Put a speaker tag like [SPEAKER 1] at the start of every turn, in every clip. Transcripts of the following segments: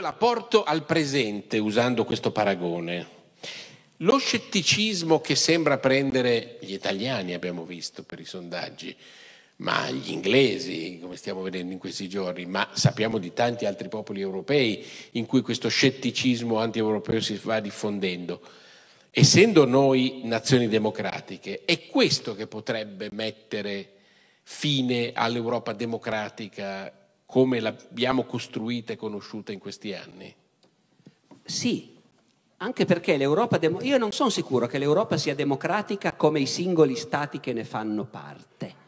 [SPEAKER 1] Io la porto al presente usando questo paragone. Lo scetticismo che sembra prendere gli italiani, abbiamo visto per i sondaggi, ma gli inglesi, come stiamo vedendo in questi giorni, ma sappiamo di tanti altri popoli europei in cui questo scetticismo antieuropeo si va diffondendo. Essendo noi nazioni democratiche, è questo che potrebbe mettere fine all'Europa democratica come l'abbiamo costruita e conosciuta in questi anni? Sì,
[SPEAKER 2] anche perché l'Europa, io non sono sicuro che l'Europa sia democratica come i singoli stati che ne fanno parte.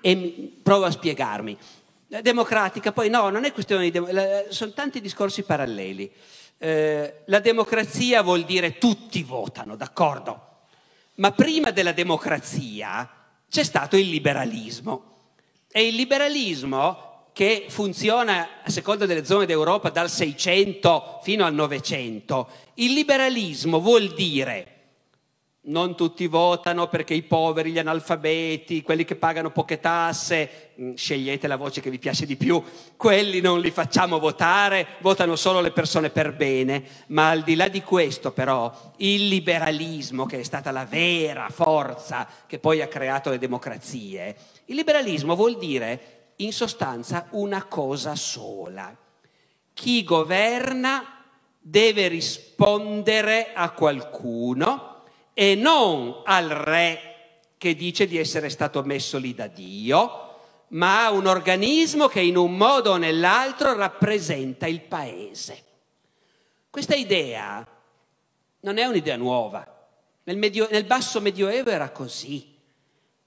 [SPEAKER 2] E provo a spiegarmi. La democratica, poi no, non è questione di democrazia, sono tanti discorsi paralleli. Eh, la democrazia vuol dire tutti votano, d'accordo? Ma prima della democrazia c'è stato il liberalismo. E il liberalismo che funziona a seconda delle zone d'Europa dal 600 fino al 900. Il liberalismo vuol dire non tutti votano perché i poveri, gli analfabeti, quelli che pagano poche tasse, mm, scegliete la voce che vi piace di più, quelli non li facciamo votare, votano solo le persone per bene, ma al di là di questo però il liberalismo, che è stata la vera forza che poi ha creato le democrazie, il liberalismo vuol dire in sostanza una cosa sola. Chi governa deve rispondere a qualcuno e non al re che dice di essere stato messo lì da Dio, ma a un organismo che in un modo o nell'altro rappresenta il paese. Questa idea non è un'idea nuova. Nel, medio, nel basso medioevo era così.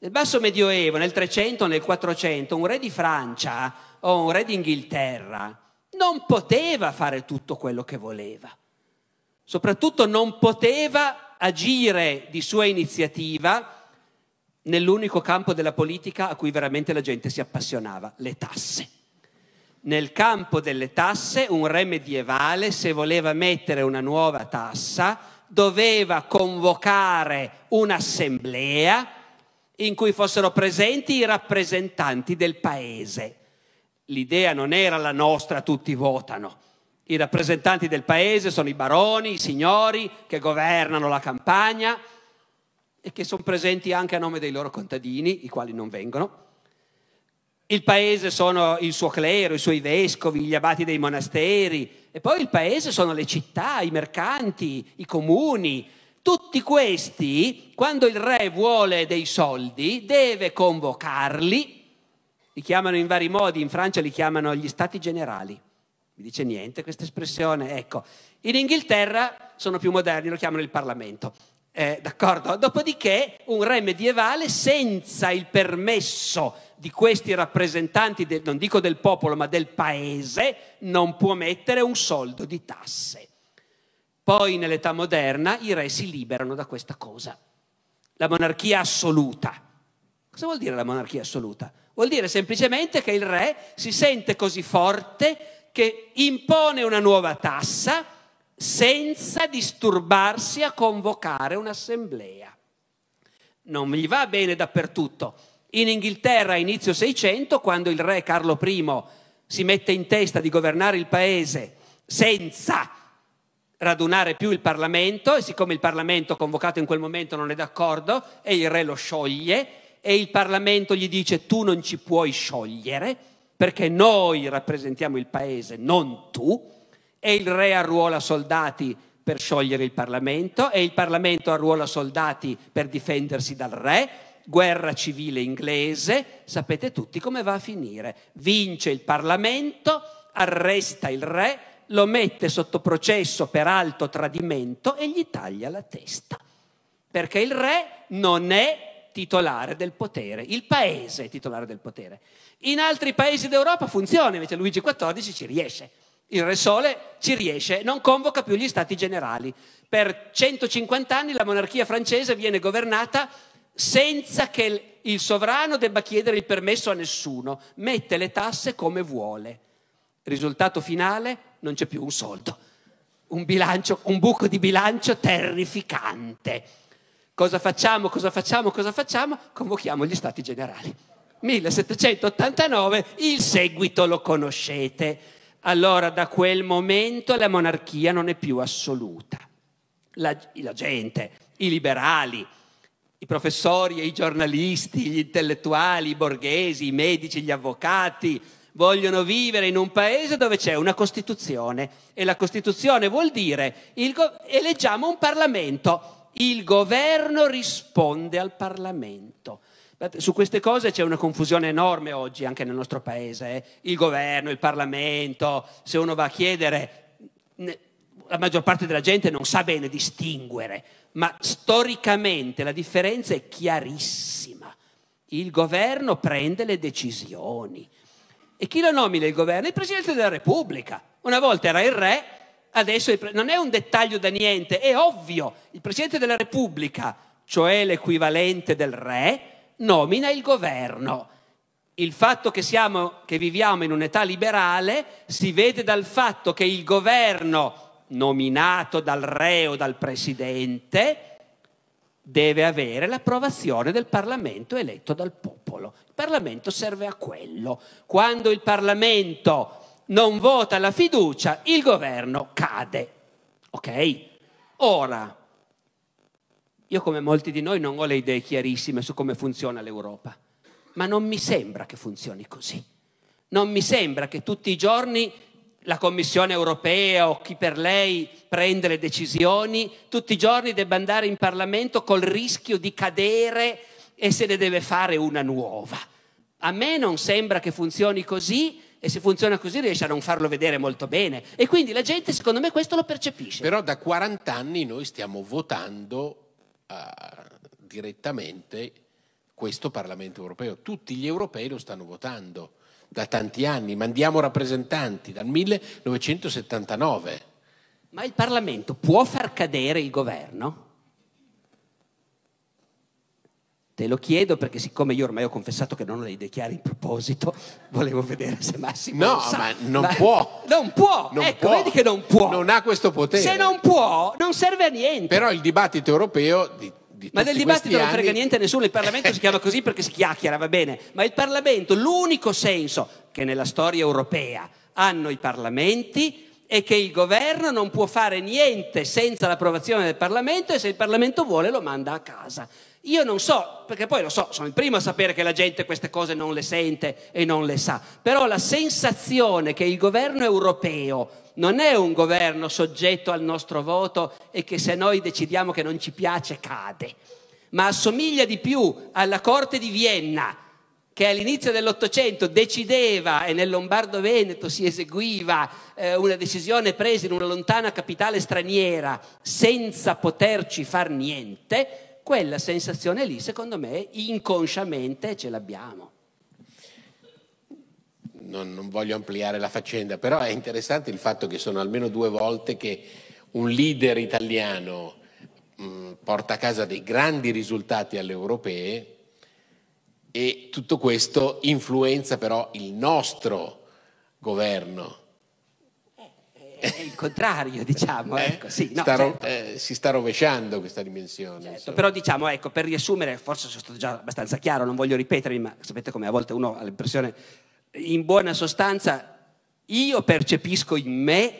[SPEAKER 2] Nel basso medioevo, nel 300, nel 400, un re di Francia o un re d'Inghilterra non poteva fare tutto quello che voleva. Soprattutto non poteva agire di sua iniziativa nell'unico campo della politica a cui veramente la gente si appassionava, le tasse. Nel campo delle tasse un re medievale, se voleva mettere una nuova tassa, doveva convocare un'assemblea in cui fossero presenti i rappresentanti del paese. L'idea non era la nostra, tutti votano. I rappresentanti del paese sono i baroni, i signori che governano la campagna e che sono presenti anche a nome dei loro contadini, i quali non vengono. Il paese sono il suo clero, i suoi vescovi, gli abati dei monasteri e poi il paese sono le città, i mercanti, i comuni, tutti questi, quando il re vuole dei soldi, deve convocarli, li chiamano in vari modi, in Francia li chiamano gli stati generali. Mi dice niente questa espressione, ecco. In Inghilterra sono più moderni, lo chiamano il Parlamento. Eh, d'accordo? Dopodiché un re medievale senza il permesso di questi rappresentanti, del, non dico del popolo, ma del paese, non può mettere un soldo di tasse. Poi nell'età moderna i re si liberano da questa cosa. La monarchia assoluta. Cosa vuol dire la monarchia assoluta? Vuol dire semplicemente che il re si sente così forte che impone una nuova tassa senza disturbarsi a convocare un'assemblea. Non gli va bene dappertutto. In Inghilterra a inizio 600, quando il re Carlo I si mette in testa di governare il paese senza radunare più il Parlamento e siccome il Parlamento convocato in quel momento non è d'accordo e il re lo scioglie e il Parlamento gli dice tu non ci puoi sciogliere perché noi rappresentiamo il paese, non tu, e il re arruola soldati per sciogliere il Parlamento e il Parlamento arruola soldati per difendersi dal re, guerra civile inglese, sapete tutti come va a finire, vince il Parlamento, arresta il re, lo mette sotto processo per alto tradimento e gli taglia la testa, perché il re non è titolare del potere, il paese è titolare del potere. In altri paesi d'Europa funziona, invece Luigi XIV ci riesce. Il Re Sole ci riesce, non convoca più gli stati generali. Per 150 anni la monarchia francese viene governata senza che il sovrano debba chiedere il permesso a nessuno, mette le tasse come vuole. Risultato finale, non c'è più un soldo. Un, bilancio, un buco di bilancio terrificante. Cosa facciamo, cosa facciamo, cosa facciamo? Convochiamo gli stati generali. 1789, il seguito lo conoscete. Allora da quel momento la monarchia non è più assoluta. La, la, gente, i liberali, i professori e i giornalisti, gli intellettuali, i borghesi, i medici, gli avvocati, vogliono vivere in un paese dove c'è una Costituzione e la Costituzione vuol dire go- eleggiamo un Parlamento, il governo risponde al Parlamento. Su queste cose c'è una confusione enorme oggi anche nel nostro paese, eh? il governo, il Parlamento, se uno va a chiedere, la maggior parte della gente non sa bene distinguere, ma storicamente la differenza è chiarissima. Il governo prende le decisioni, e chi lo nomina il governo? Il Presidente della Repubblica. Una volta era il re, adesso il pre- non è un dettaglio da niente, è ovvio. Il Presidente della Repubblica, cioè l'equivalente del re, nomina il governo. Il fatto che, siamo, che viviamo in un'età liberale si vede dal fatto che il governo nominato dal re o dal presidente deve avere l'approvazione del Parlamento eletto dal popolo. Il Parlamento serve a quello. Quando il Parlamento non vota la fiducia, il governo cade. Ok? Ora, io come molti di noi non ho le idee chiarissime su come funziona l'Europa, ma non mi sembra che funzioni così. Non mi sembra che tutti i giorni la Commissione europea o chi per lei prende le decisioni, tutti i giorni debba andare in Parlamento col rischio di cadere e se ne deve fare una nuova. A me non sembra che funzioni così e se funziona così riesce a non farlo
[SPEAKER 1] vedere molto bene e quindi la gente secondo me questo lo percepisce. Però da 40 anni noi stiamo votando uh, direttamente questo Parlamento europeo, tutti gli europei lo stanno votando da tanti anni, mandiamo rappresentanti dal 1979. Ma il Parlamento può far cadere il
[SPEAKER 2] governo? Te lo chiedo perché siccome io ormai ho confessato che non le dichiaro in proposito, volevo vedere se Massimo... No, sa, ma non ma può.
[SPEAKER 1] Non può. Non ecco, può. vedi che non può. Non ha questo potere. Se non può, non serve a niente. Però il dibattito europeo di ma del dibattito non frega niente a nessuno, il
[SPEAKER 2] Parlamento si chiama così perché si chiacchiera, va bene, ma il Parlamento, l'unico senso che nella storia europea hanno i parlamenti è che il governo non può fare niente senza l'approvazione del Parlamento e se il Parlamento vuole lo manda a casa. Io non so, perché poi lo so, sono il primo a sapere che la gente queste cose non le sente e non le sa, però la sensazione che il governo europeo non è un governo soggetto al nostro voto e che se noi decidiamo che non ci piace cade, ma assomiglia di più alla Corte di Vienna che all'inizio dell'Ottocento decideva e nel Lombardo-Veneto si eseguiva eh, una decisione presa in una lontana capitale straniera senza poterci far niente, quella sensazione lì, secondo me, inconsciamente
[SPEAKER 1] ce l'abbiamo. Non, non, voglio ampliare la faccenda, però è interessante il fatto che sono almeno due volte che un leader italiano mh, mm, porta a casa dei grandi risultati alle europee e tutto questo influenza però il nostro governo è il contrario, diciamo. Eh, ecco, sì, no, sta certo. eh, si sta rovesciando questa dimensione. Certo, però
[SPEAKER 2] diciamo, ecco, per riassumere, forse sono stato già abbastanza chiaro, non voglio ripetermi, ma sapete come a volte uno ha l'impressione, in buona sostanza io percepisco in me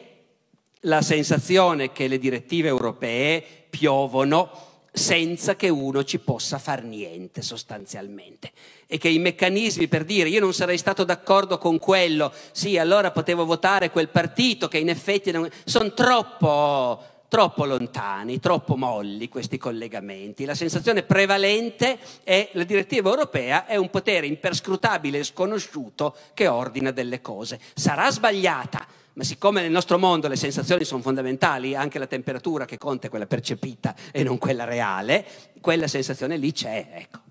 [SPEAKER 2] la sensazione che le direttive europee piovono senza che uno ci possa far niente sostanzialmente e che i meccanismi per dire io non sarei stato d'accordo con quello, sì allora potevo votare quel partito che in effetti non... sono troppo troppo lontani, troppo molli questi collegamenti. La sensazione prevalente è che la direttiva europea è un potere imperscrutabile e sconosciuto che ordina delle cose. Sarà sbagliata, ma siccome nel nostro mondo le sensazioni sono fondamentali, anche la temperatura che conta è quella percepita e non quella reale, quella sensazione lì c'è, ecco.